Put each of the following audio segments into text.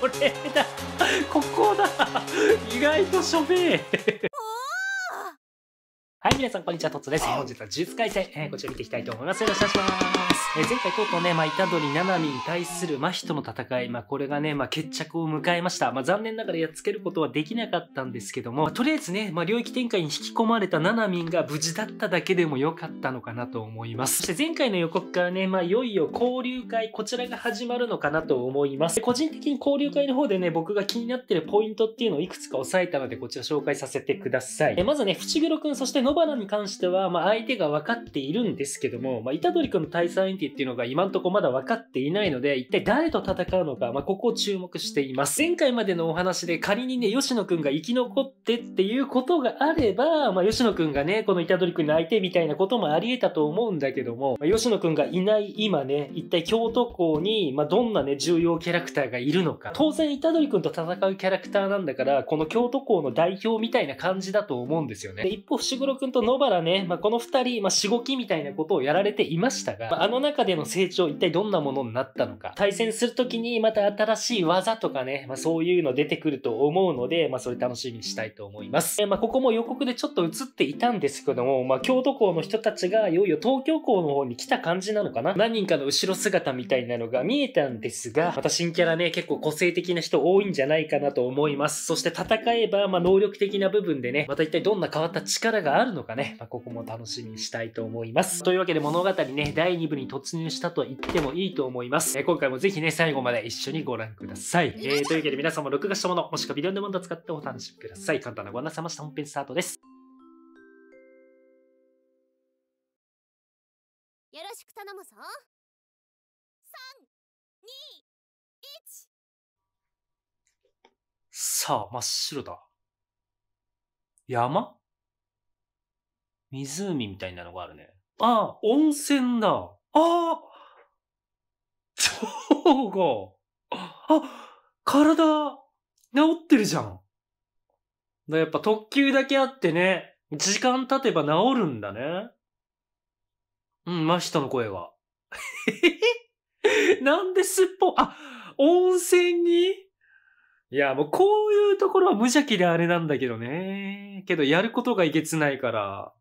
これだここだ意外としょべえはい、皆さん、こんにちは、とつです。本日は呪術改正、えー、こちら見ていきたいと思います。よろしくお願いします。えー、前回、とうとうね、まあ、虎杖七海に対する真人の戦い、まあ、これがね、まあ、決着を迎えました。まあ、残念ながらやっつけることはできなかったんですけども、まあ、とりあえずね、まあ、領域展開に引き込まれた七海が無事だっただけでも良かったのかなと思います。そして前回の予告からね、まあ、いよいよ交流会、こちらが始まるのかなと思います。個人的に交流会の方でね、僕が気になってるポイントっていうのをいくつか押さえたので、こちら紹介させてください。えー、まずね、淵黒くん、そして野花に関しては、まあ、相手が分かっているんですけども、まあ、虎杖君の対戦相手っていうのが今んとこまだ分かっていないので、一体誰と戦うのか、まあ、ここを注目しています。前回までのお話で仮にね、吉野君が生き残ってっていうことがあれば、まあ、吉野君がね、この虎杖君の相手みたいなこともあり得たと思うんだけども、まあ、吉野君がいない今ね、一体京都校に、まあ、どんなね、重要キャラクターがいるのか。当然、虎杖君と戦うキャラクターなんだから、この京都校の代表みたいな感じだと思うんですよね。で、一方、伏黒君と野原ね、まあ、この2人、まあ、しごきみたいなことをやられていましたが、まあ、あの中での成長、一体どんなものになったのか、対戦する時にまた新しい技とかね、まあ、そういうの出てくると思うので、まあ、それ楽しみにしたいと思います。えまあ、ここも予告でちょっと映っていたんですけども、まあ、京都校の人たちがいよいよ東京校の方に来た感じなのかな何人かの後ろ姿みたいなのが見えたんですが、また新キャラね、結構個性的な人多いんじゃないかなと思います。そして戦えば、まあ、能力的な部分でね、また一体どんな変わった力があるるのかね、まあ、ここも楽しみにしたいと思います。というわけで物語ね、第2部に突入したと言ってもいいと思います。えー、今回もぜひね、最後まで一緒にご覧ください。えー、というわけで皆さんも録画したもの、もしくはビデオのものを使ってお楽しみください。簡単なご案内さました本編スタートです。よろしく頼むぞ。さあ、真っ白だ。山湖みたいなのがあるね。あ温泉だ。ああが、あ、体、治ってるじゃん。だやっぱ特急だけあってね、時間経てば治るんだね。うん、真下の声が。なんですっぽ、あ、温泉にいや、もうこういうところは無邪気であれなんだけどね。けどやることがいけつないから、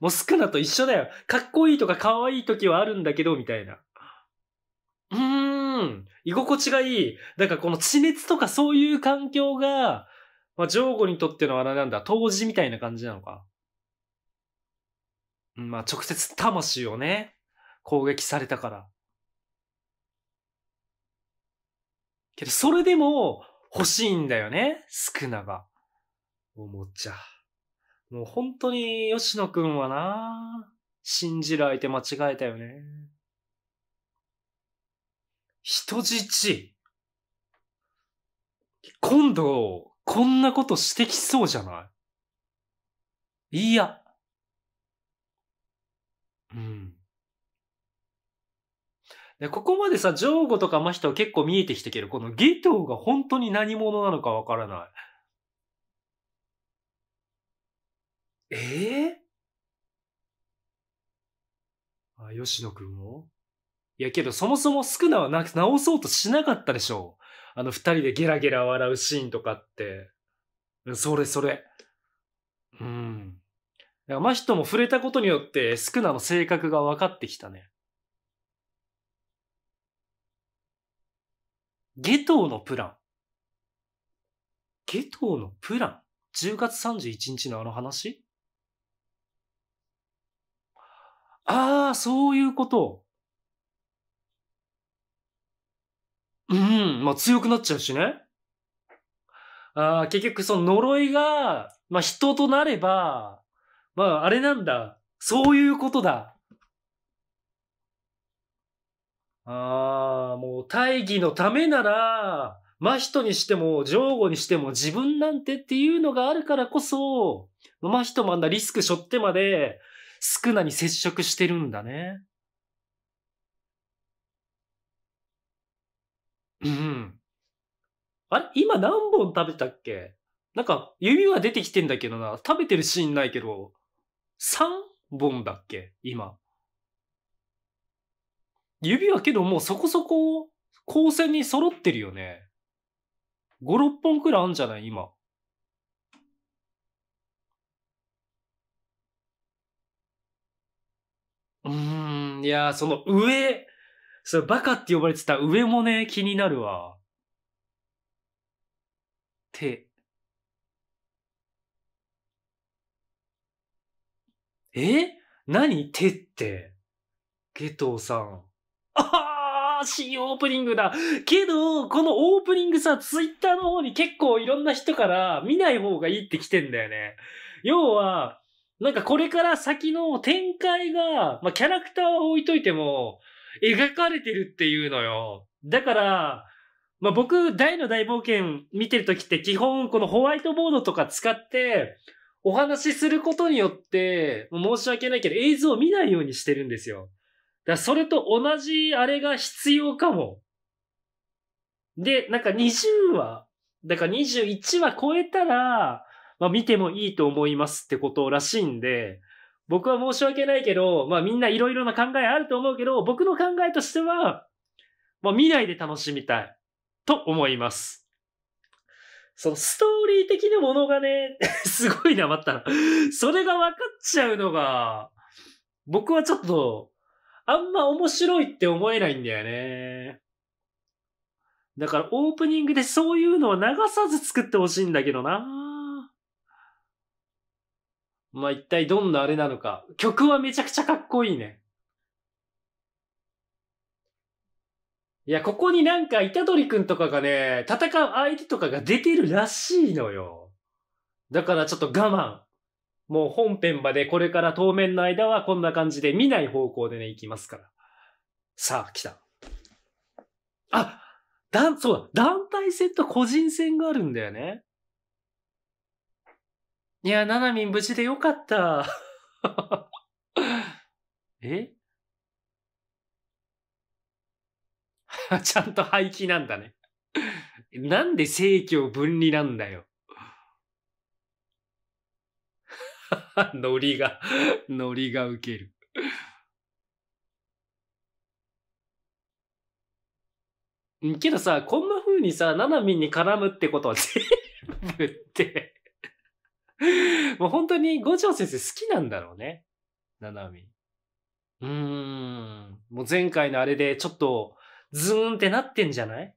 モスクナと一緒だよ。かっこいいとか可愛い時はあるんだけど、みたいな。うーん。居心地がいい。だからこの地熱とかそういう環境が、まあ、ジョーゴにとってのあれなんだ、当時みたいな感じなのか。まあ、直接魂をね、攻撃されたから。けど、それでも欲しいんだよね、スクナが。おもちゃ。もう本当に吉野くんはな、信じる相手間違えたよね。人質今度、こんなことしてきそうじゃないいや。うん。で、ここまでさ、ジョーゴとかヒ人結構見えてきたけど、このゲトウが本当に何者なのかわからない。ええー、あ、吉野くんをいやけど、そもそも宿クはな直そうとしなかったでしょう。あの二人でゲラゲラ笑うシーンとかって。それそれ。うん。だ真人も触れたことによってスクナの性格が分かってきたね。ゲトウのプラン。ゲトウのプラン ?10 月31日のあの話ああ、そういうこと。うん、まあ強くなっちゃうしね。ああ、結局その呪いが、まあ人となれば、まああれなんだ。そういうことだ。ああ、もう大義のためなら、真人にしても、上後にしても自分なんてっていうのがあるからこそ、真人もあんなリスク背負ってまで、少なに接触してるんだね。うん。あれ今何本食べたっけなんか、指は出てきてんだけどな。食べてるシーンないけど、3本だっけ今。指はけどもうそこそこ、光線に揃ってるよね。5、6本くらいあるんじゃない今。うーん、いやその上、そのバカって呼ばれてた上もね、気になるわ。手。え何手って。ゲトさん。ああ、新オープニングだ。けど、このオープニングさ、ツイッターの方に結構いろんな人から見ない方がいいって来てんだよね。要は、なんかこれから先の展開が、まあ、キャラクターは置いといても、描かれてるっていうのよ。だから、まあ、僕、大の大冒険見てるときって基本このホワイトボードとか使って、お話しすることによって、申し訳ないけど映像を見ないようにしてるんですよ。だからそれと同じあれが必要かも。で、なんか20話、だから21話超えたら、まあ、見てもいいと思いますってことらしいんで、僕は申し訳ないけど、まあみんないろいろな考えあると思うけど、僕の考えとしては、まあ見ないで楽しみたいと思います。そのストーリー的なものがね、すごいな、まったら。それが分かっちゃうのが、僕はちょっと、あんま面白いって思えないんだよね。だからオープニングでそういうのは流さず作ってほしいんだけどな。まあ、一体どんなあれなのか。曲はめちゃくちゃかっこいいね。いや、ここになんか、虎取くんとかがね、戦う相手とかが出てるらしいのよ。だからちょっと我慢。もう本編までこれから当面の間はこんな感じで見ない方向でね、行きますから。さあ、来た。あだ、そうだ、団体戦と個人戦があるんだよね。いや、ななみん無事でよかった。え ちゃんと廃棄なんだねなんで正教分離なんだよ。ノリが、ノリが受ける。けどさ、こんな風にさ、ななみんに絡むってことは全部って もう本当に五条先生好きなんだろうね。七海。うーん。もう前回のあれでちょっとズーンってなってんじゃない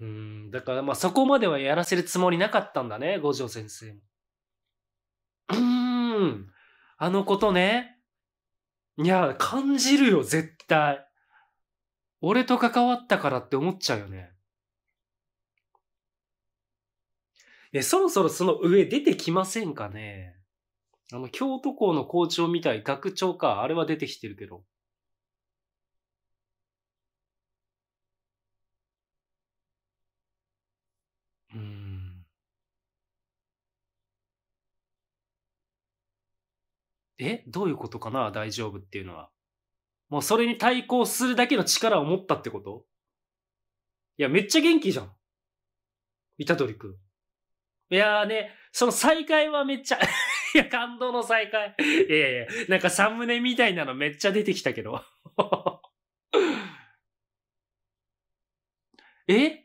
うん。だからまあそこまではやらせるつもりなかったんだね、五条先生うーん。あのことね。いや、感じるよ、絶対。俺と関わったからって思っちゃうよね。え、そろそろその上出てきませんかねあの、京都校の校長みたい、学長か。あれは出てきてるけど。うん。えどういうことかな大丈夫っていうのは。もうそれに対抗するだけの力を持ったってこといや、めっちゃ元気じゃん。虎杖くん。いやーね、その再会はめっちゃ いや、感動の再会。いやいやなんかサムネみたいなのめっちゃ出てきたけど。え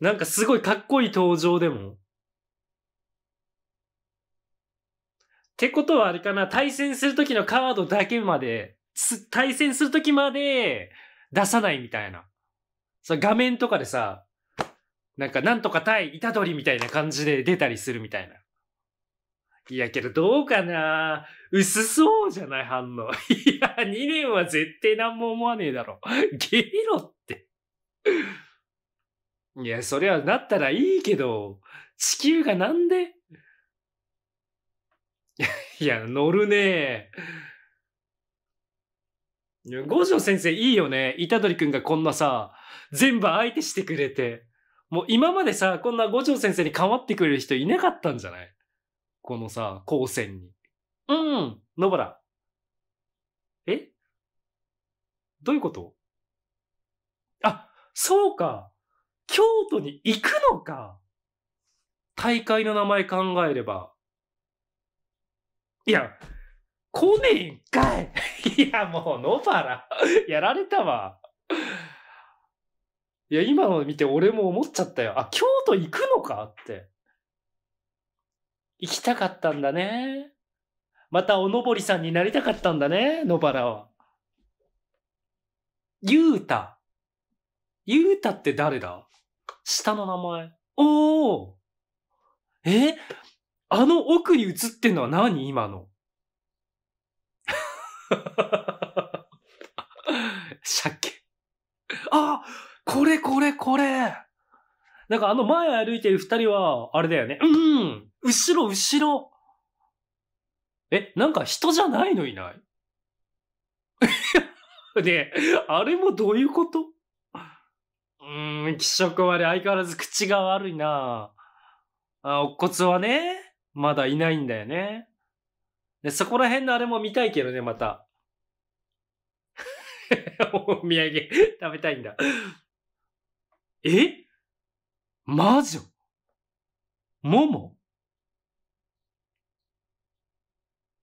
なんかすごいかっこいい登場でも。ってことはあれかな、対戦するときのカードだけまで、対戦するときまで出さないみたいな。そ画面とかでさ、なんか、なんとか対虎取みたいな感じで出たりするみたいな。いやけどどうかな薄そうじゃない反応。いや、2年は絶対何も思わねえだろ。ゲイロって。いや、そりゃなったらいいけど、地球がなんで いや、乗るねえ。五条先生いいよね。虎杖くんがこんなさ、全部相手してくれて。もう今までさ、こんな五条先生に構ってくれる人いなかったんじゃないこのさ、高専に。うん、野原。えどういうことあ、そうか。京都に行くのか。大会の名前考えれば。いや、来ねえんかい。いや、もう、野原。やられたわ。いや、今の見て俺も思っちゃったよ。あ、京都行くのかって。行きたかったんだね。またおのぼりさんになりたかったんだね、野原は。ゆうた。ゆうたって誰だ下の名前。おおえあの奥に映ってんのは何今の。っけ。あこれこれこれなんかあの前歩いてる二人は、あれだよね。うん、後ろ後ろえ、なんか人じゃないのいない で、あれもどういうことうーん、気色悪い。相変わらず口が悪いなあ、お骨はね、まだいないんだよね。で、そこら辺のあれも見たいけどね、また。お土産食べたいんだ。え魔女桃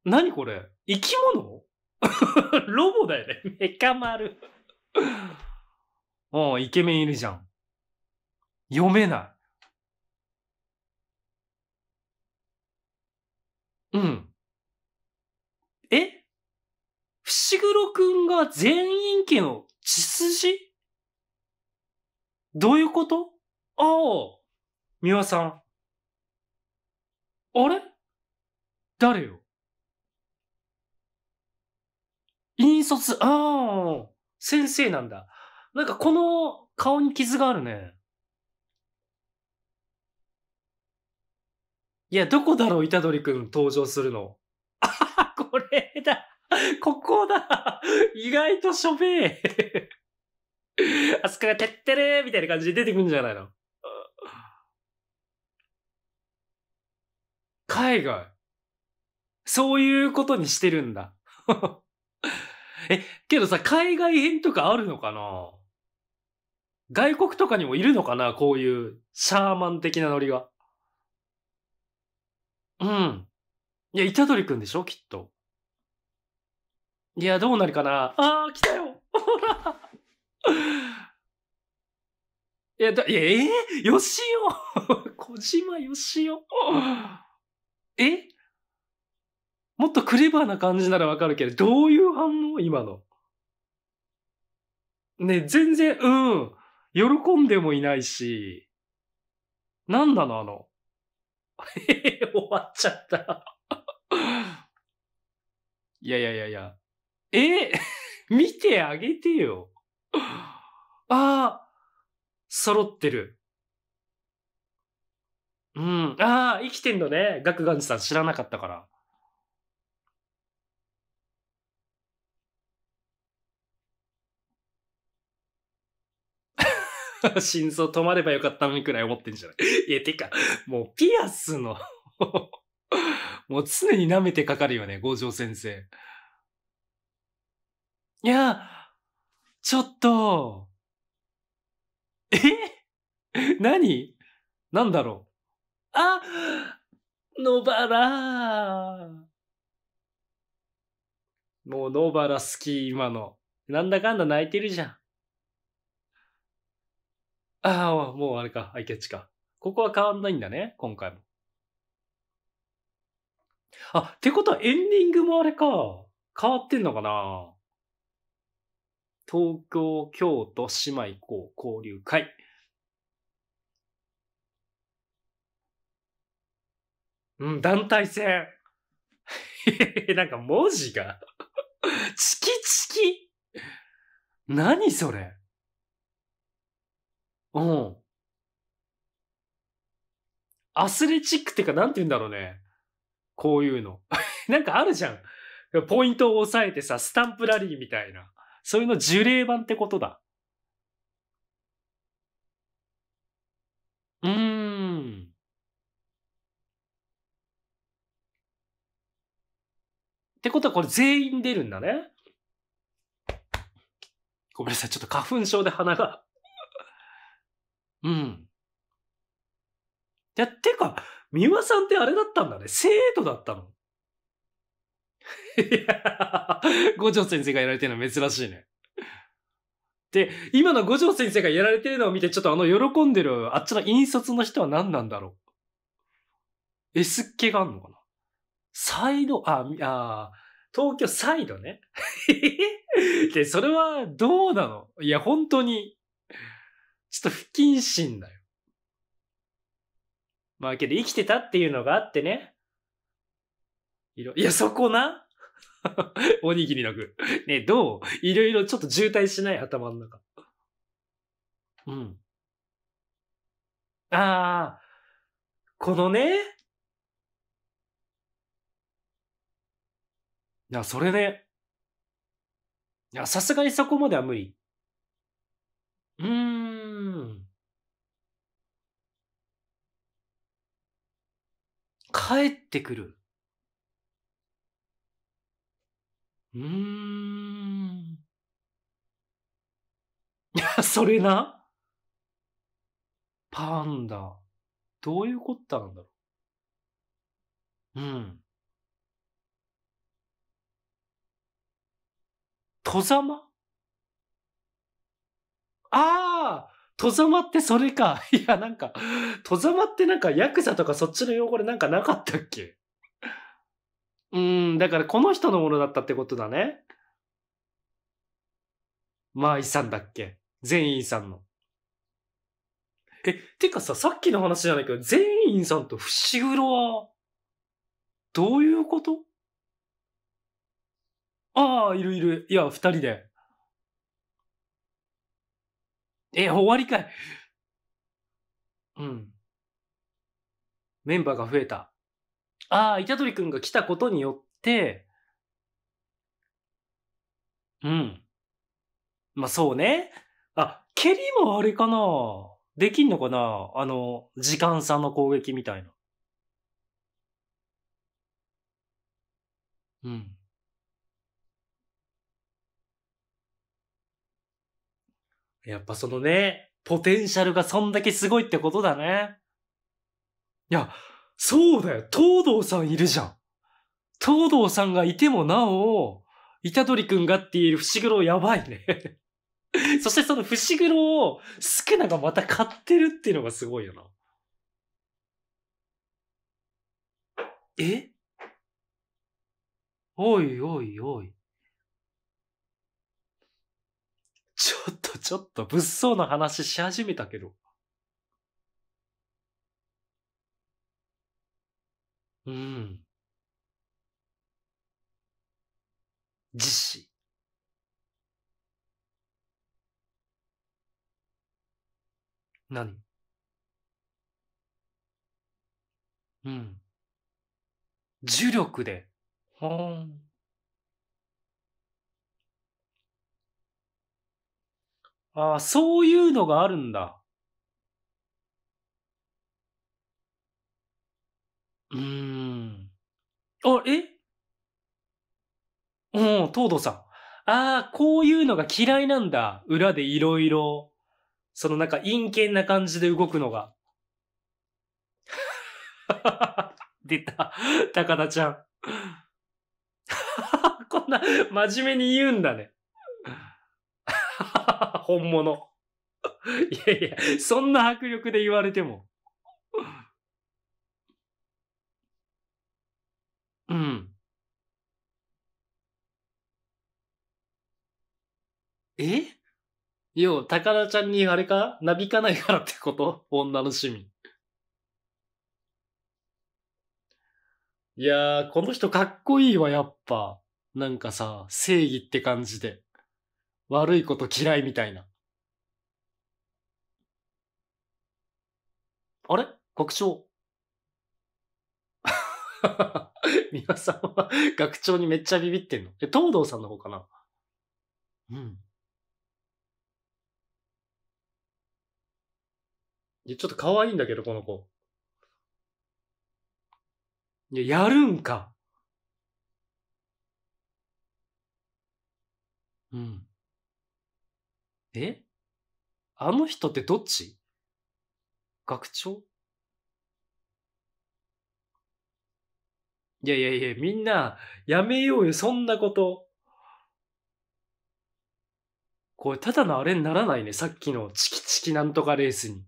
何これ生き物 ロボだよね。メカ丸 うん、イケメンいるじゃん。読めない。うん。え伏黒くんが全員家の血筋どういうことああ三輪さん。あれ誰よ引率、ああ先生なんだ。なんかこの顔に傷があるね。いや、どこだろう、虎杖くん登場するの。あこれだここだ意外としょべえ あそこがてってれーみたいな感じで出てくんじゃないの海外。そういうことにしてるんだ。え、けどさ、海外編とかあるのかな外国とかにもいるのかなこういうシャーマン的なノリが。うん。いや、イドリくんでしょきっと。いや、どうなるかなあー、来たよほらいや、だ、えよしお小島よしおえもっとクレバーな感じならわかるけど、どういう反応今の。ね、全然、うん。喜んでもいないし、なんなのあの。え 終わっちゃった。いやいやいやいや。え 見てあげてよ。ああ、揃ってる。うん。ああ、生きてんのね。ガクガンジさん知らなかったから。心臓止まればよかったのにくらい思ってんじゃないいや、てか、もうピアスの もう常に舐めてかかるよね、五条先生。いや、ちょっとえ何なんだろうあ野原もう野原好き、今の。なんだかんだ泣いてるじゃん。ああ、もうあれか、アイキャッチか。ここは変わんないんだね、今回も。あ、ってことはエンディングもあれか。変わってんのかな東京、京都、姉妹校交流会。うん、団体戦。なんか文字がチキチキ。何それ。うん。アスレチックってか、なんて言うんだろうね。こういうの。なんかあるじゃん。ポイントを押さえてさ、スタンプラリーみたいな。それの呪霊版ってことだ。うーん。ってことはこれ全員出るんだね。ごめんなさい、ちょっと花粉症で鼻がうん。いや、てか、美輪さんってあれだったんだね。生徒だったの。五条先生がやられてるの珍しいね。で、今の五条先生がやられてるのを見て、ちょっとあの喜んでる、あっちの引率の人は何なんだろう。エスっけがあんのかなサイド、あ、あ、東京サイドね。で、それはどうなのいや、本当に、ちょっと不謹慎だよ。まあけど生きてたっていうのがあってね。いや、そこな。おにぎりの具。ね、どういろいろちょっと渋滞しない頭の中。うん。ああ、このね。いや、それね。いや、さすがにそこまでは無理。うーん。帰ってくる。うーん。それなパンダ。どういうことなんだろう。うん。戸ざまああ戸ざまってそれか。いや、なんか、戸ざまってなんかヤクザとかそっちの用語でなんかなかったっけうん、だからこの人のものだったってことだね。まあ、遺産だっけ全員さんの。え、てかさ、さっきの話じゃないけど、全員さんと伏黒は、どういうことああ、いるいる。いや、二人で。え、終わりかい。うん。メンバーが増えた。ああ、虎杖君が来たことによって、うん。まあ、そうね。あ、蹴りもあれかなできんのかなあの、時間差の攻撃みたいな。うん。やっぱそのね、ポテンシャルがそんだけすごいってことだね。いや、そうだよ。東堂さんいるじゃん。東堂さんがいてもなお、虎取くんがっている伏黒やばいね そしてその伏黒を、スケナがまた買ってるっていうのがすごいよな。えおいおいおい。ちょっとちょっと物騒な話し始めたけど。うん。自死。何うん。呪力で。ほーん。ああ、そういうのがあるんだ。うーん。あ、えうん、東堂さん。ああ、こういうのが嫌いなんだ。裏でいろいろ。そのなんか陰険な感じで動くのが。出た。高田ちゃん。こんな真面目に言うんだね。本物。いやいや、そんな迫力で言われても。うん。えよ高田ちゃんにあれかなびかないからってこと女の趣味。いやー、この人かっこいいわ、やっぱ。なんかさ、正義って感じで。悪いこと嫌いみたいな。あれ国は。皆さんは学長にめっちゃビビってんの。え、東堂さんの方かなうん。いや、ちょっと可愛いんだけど、この子。いや、やるんか。うん。えあの人ってどっち学長いやいやいや、みんな、やめようよ、そんなこと。これ、ただのあれにならないね、さっきのチキチキなんとかレースに。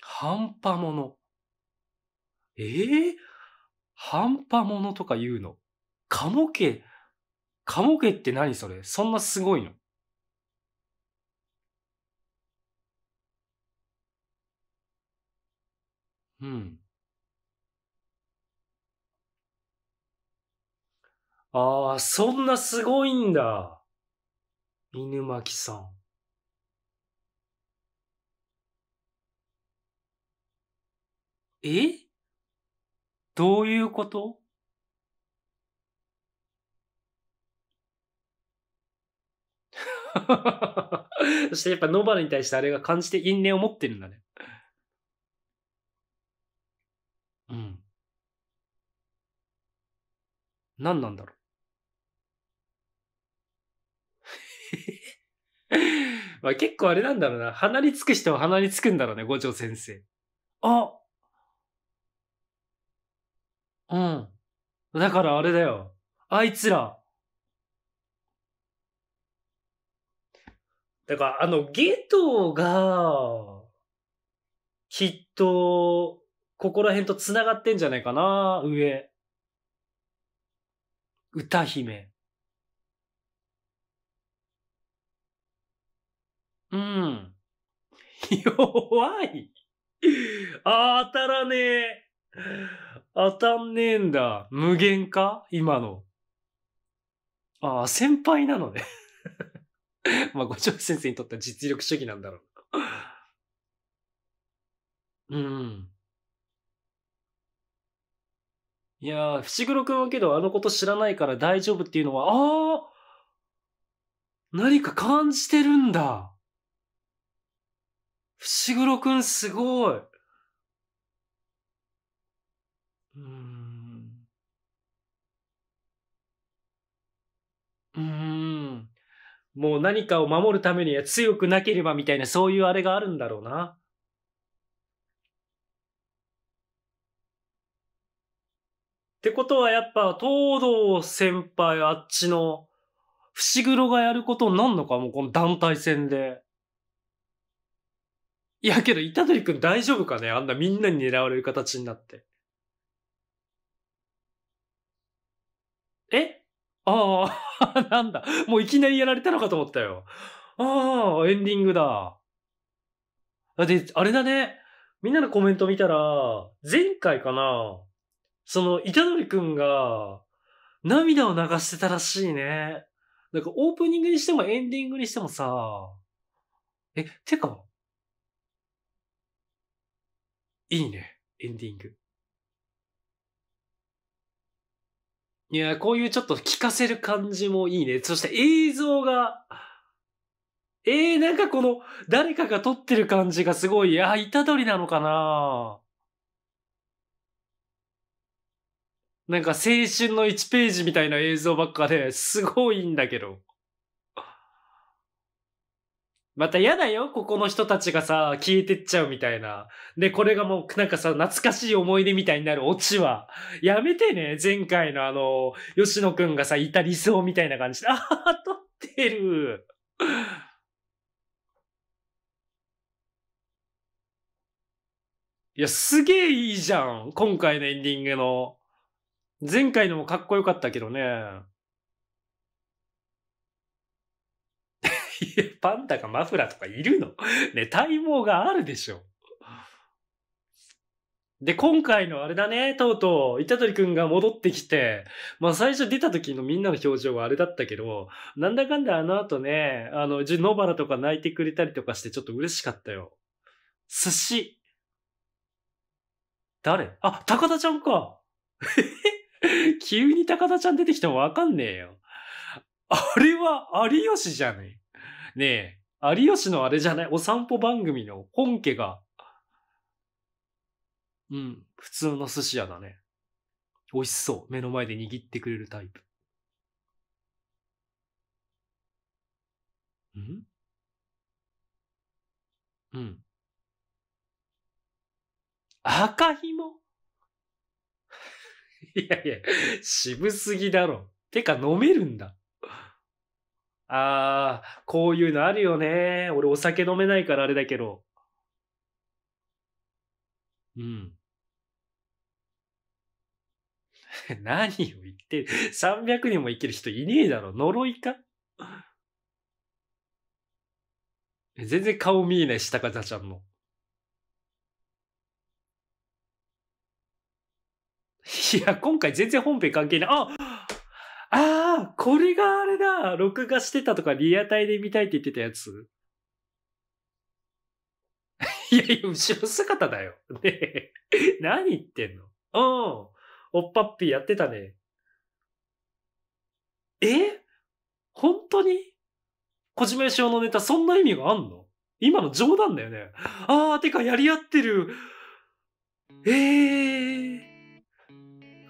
半端もの。ええー、半端ものとか言うの。カモケカモケって何それそんなすごいのうん。ああ、そんなすごいんだ。犬巻さん。えどういうこと そしてやっぱノバルに対してあれが感じて因縁を持ってるんだね。うん。何なんだろう。まあ結構あれなんだろうな。鼻につく人は鼻につくんだろうね、五条先生。あうん。だからあれだよ。あいつら。だから、あの、ゲトが、きっと、ここら辺と繋がってんじゃないかな、上。歌姫。うん。弱い。あ、当たらねえ。当たんねえんだ。無限か今の。ああ、先輩なのね まあ、五条先生にとっては実力主義なんだろううん。いやー、伏黒くんはけどあのこと知らないから大丈夫っていうのは、ああ何か感じてるんだ伏黒くんすごいうんうんもう何かを守るためには強くなければみたいなそういうあれがあるんだろうな。ってことはやっぱ、東堂先輩あっちの、伏黒がやることになんのかもうこの団体戦で。いやけど、虎く君大丈夫かねあんなみんなに狙われる形になって。えああ、なんだ。もういきなりやられたのかと思ったよ。ああ、エンディングだ。で、あれだね。みんなのコメント見たら、前回かなその、いたのりくんが、涙を流してたらしいね。なんかオープニングにしてもエンディングにしてもさ、え、てか、いいね、エンディング。いや、こういうちょっと聞かせる感じもいいね。そして映像が、えー、なんかこの、誰かが撮ってる感じがすごい、あ、いたどりなのかななんか青春の1ページみたいな映像ばっかですごいんだけど。また嫌だよ、ここの人たちがさ、消えてっちゃうみたいな。で、これがもうなんかさ、懐かしい思い出みたいになるオチは。やめてね、前回のあの、吉野くんがさ、いた理想みたいな感じで。ああ、撮ってる。いや、すげえいいじゃん。今回のエンディングの。前回のもかっこよかったけどね。いパンダがマフラーとかいるのね、体毛があるでしょ。で、今回のあれだね、とうとう、板取くんが戻ってきて、まあ最初出た時のみんなの表情はあれだったけど、なんだかんだあの後ね、あの、ジュノバラとか泣いてくれたりとかしてちょっと嬉しかったよ。寿司。誰あ、高田ちゃんか。へ 急に高田ちゃん出てきてもわかんねえよ。あれは有吉じゃねえ。ねえ、有吉のあれじゃない、お散歩番組の本家が、うん、普通の寿司屋だね。美味しそう。目の前で握ってくれるタイプ。んうん。赤ひもいやいや、渋すぎだろ。てか飲めるんだ。あー、こういうのあるよね。俺お酒飲めないからあれだけど。うん。何を言ってる。300人も生きる人いねえだろ。呪いか全然顔見えない、下方ちゃんの。いや、今回全然本編関係ない。あああ、これがあれだ録画してたとかリアタイで見たいって言ってたやつ。いやいや、後ろ姿だよ。ねえ。何言ってんのうん。おっぱっぴーやってたね。え本当に小島よしおのネタそんな意味があんの今の冗談だよね。ああ、てかやり合ってる。ええー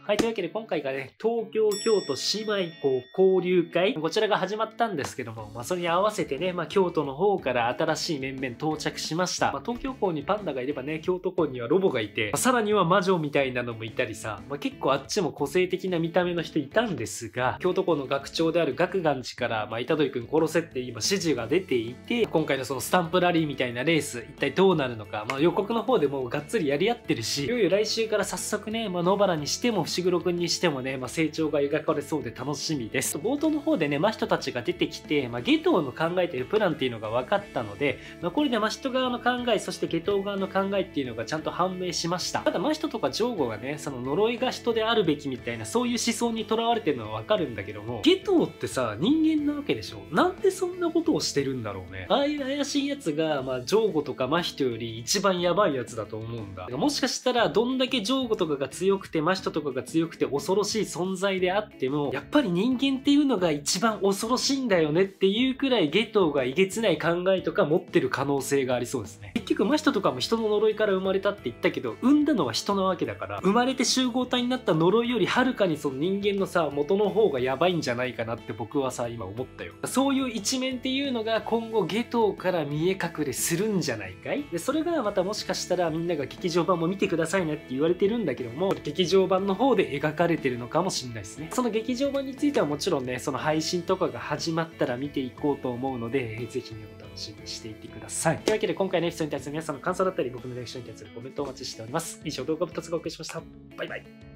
はい、というわけで今回がね、東京、京都、姉妹校交流会、こちらが始まったんですけども、まあ、それに合わせてね、まあ、京都の方から新しい面々到着しました。まあ、東京校にパンダがいればね、京都校にはロボがいて、まあ、さらには魔女みたいなのもいたりさ、まあ、結構あっちも個性的な見た目の人いたんですが、京都校の学長である学願寺から、まあ、虎杖君殺せって今指示が出ていて、今回のそのスタンプラリーみたいなレース、一体どうなるのか、まあ、予告の方でもうがっつりやり合ってるし、いよいよ来週から早速ね、まあ、野原にしても、伏黒くんにしてもね、まあ、成長が描かれそうで楽しみです。冒頭の方でね、真人たちが出てきて、まあ、下等の考えているプランっていうのが分かったので、まあ、これで真人側の考え、そして下等側の考えっていうのがちゃんと判明しました。ただ真人とか上皇がね、その呪いが人であるべきみたいな、そういう思想にとらわれてるのは分かるんだけども、下等ってさ、人間なわけでしょなんでそんなことをしてるんだろうね。ああいう怪しいやつが、まあ、上ゴとか真人より一番やばいやつだと思うんだ。もしかしたら、どんだけーゴとかが強くて、真人とかが強くて恐ろしい存在であっても、やっぱり人間っていうのが一番恐ろしいんだよねっていうくらい、ゲトウがいげつない考えとか持ってる可能性がありそうですね。結局、マ人トとかも人の呪いから生まれたって言ったけど、産んだのは人なわけだから、生まれて集合体になった呪いよりはるかにその人間のさ、元の方がやばいんじゃないかなって僕はさ、今思ったよ。そういう一面っていうのが今後、ゲトウから見え隠れするんじゃないかいで、それがまたもしかしたらみんなが劇場版も見てくださいねって言われてるんだけども、劇場版の方で描かれてるのかもしれないですね。その劇場版についてはもちろんね、その配信とかが始まったら見ていこうと思うので、ぜひね、お楽しみにしていてください。というわけで今回のエピソードに対する皆さんの感想だったり、僕のリアクションに対するコメントをお待ちしております。以上、動画2つがお送りしました。バイバイ。